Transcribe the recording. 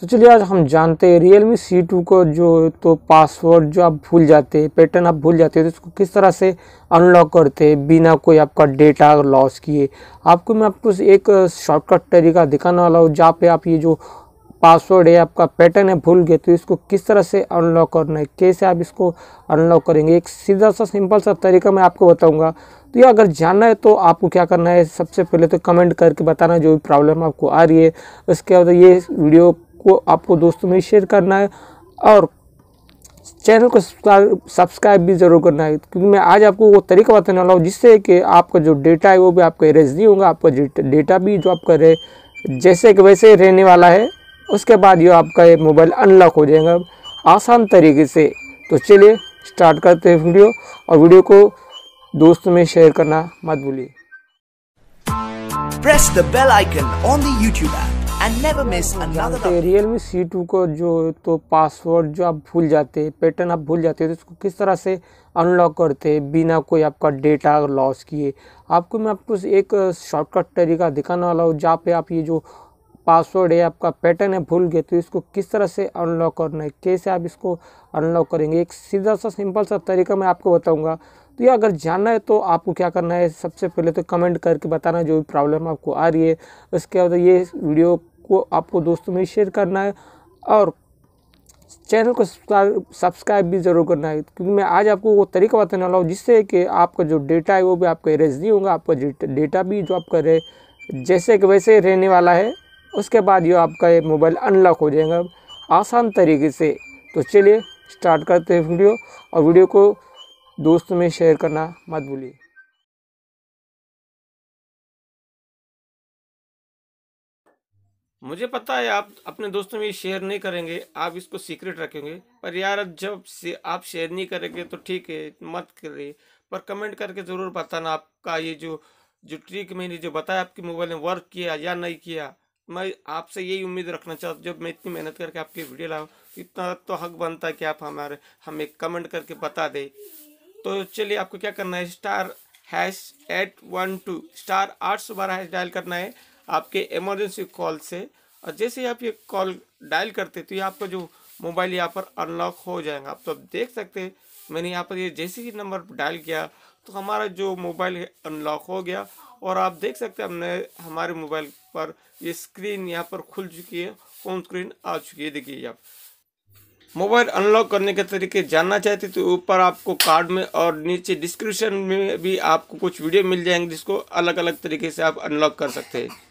तो चलिए आज हम जानते हैं रियल मी सी टू को जो तो पासवर्ड जो आप भूल जाते हैं पैटर्न आप भूल जाते हैं तो इसको किस तरह से अनलॉक करते हैं बिना कोई आपका डेटा लॉस किए आपको मैं आपको एक शॉर्टकट तरीका दिखाने वाला हूँ जहाँ पे आप ये जो पासवर्ड है आपका पैटर्न है भूल गए तो इसको किस तरह से अनलॉक करना है कैसे आप इसको अनलॉक करेंगे एक सीधा सा सिंपल सा तरीका मैं आपको बताऊंगा तो ये अगर जानना है तो आपको क्या करना है सबसे पहले तो कमेंट करके बताना जो भी प्रॉब्लम आपको आ रही है उसके बाद ये वीडियो को आपको दोस्तों में शेयर करना है और चैनल को सब्सक्राइब भी ज़रूर करना है क्योंकि मैं आज आपको वो तरीका बताने वाला हूँ जिससे कि आपका जो डेटा है वो भी आपका इरेज नहीं होगा आपका डेटा भी जो आपका रहे जैसे कि वैसे रहने वाला है उसके बाद ये आपका ये मोबाइल अनलॉक हो जाएगा आसान तरीके से तो चलिए स्टार्ट करते हैं वीडियो और वीडियो को दोस्तों में शेयर करना मत भूलिए press the bell icon on the YouTube Realme C two को जो तो पासवर्ड जो आप भूल जाते हैं पैटर्न आप भूल जाते हैं तो उसको किस तरह से अनलॉक करते हैं बिना कोई आपका डेटा लॉस किए आपको मैं आपको एक शॉर्टकट तरीका दिखाने वाला हूँ जहाँ पे आप ये जो पासवर्ड है आपका पैटर्न है भूल गए तो इसको किस तरह से अनलॉक करना है कैसे आप इसको अनलॉक करेंगे एक सीधा सा सिंपल सा तरीका मैं आपको बताऊंगा तो ये अगर जानना है तो आपको क्या करना है सबसे पहले तो कमेंट करके बताना जो भी प्रॉब्लम आपको आ रही है उसके बाद ये वीडियो को आपको दोस्तों में शेयर करना है और चैनल को सब्सक्राइब भी ज़रूर करना है क्योंकि मैं आज आपको वो तरीका बताने वाला हूँ जिससे कि आपका जो डेटा है वो भी आपका इरेज नहीं होगा आपका डेटा भी जो आपका रहे जैसे कि वैसे रहने वाला है उसके बाद ये आपका ये मोबाइल अनलॉक हो जाएगा आसान तरीके से तो चलिए स्टार्ट करते हैं वीडियो और वीडियो को दोस्तों में शेयर करना मत भूलिए मुझे पता है आप अपने दोस्तों में शेयर नहीं करेंगे आप इसको सीक्रेट रखेंगे पर यार जब से आप शेयर नहीं करेंगे तो ठीक है मत करिए पर कमेंट करके ज़रूर बताना आपका ये जो जो ट्रिक मैंने जो बताया आपके मोबाइल में वर्क किया या नहीं किया मैं आपसे यही उम्मीद रखना चाहता जब मैं इतनी मेहनत करके आपकी वीडियो लाऊँ इतना तो हक बनता है कि आप हमारे हमें कमेंट करके बता दें तो चलिए आपको क्या करना है star hash eight one two star आठ सौ बारह हैश डायल करना है आपके इमरजेंसी कॉल से और जैसे ही आप ये कॉल डायल करते तो ये आपका जो मोबाइल यहाँ पर अनलॉक हो जाएगा आप तो आप देख सकते हैं मैंने यहाँ पर ये जैसे ही नंबर डायल किया तो हमारा जो मोबाइल है अनलॉक हो गया और आप देख सकते हैं हमने हमारे मोबाइल पर ये स्क्रीन यहाँ पर खुल चुकी है होम स्क्रीन आ चुकी है देखिए आप मोबाइल अनलॉक करने के तरीके जानना चाहते तो ऊपर आपको कार्ड में और नीचे डिस्क्रिप्शन में भी आपको कुछ वीडियो मिल जाएंगे जिसको अलग अलग तरीके से आप अनलॉक कर सकते हैं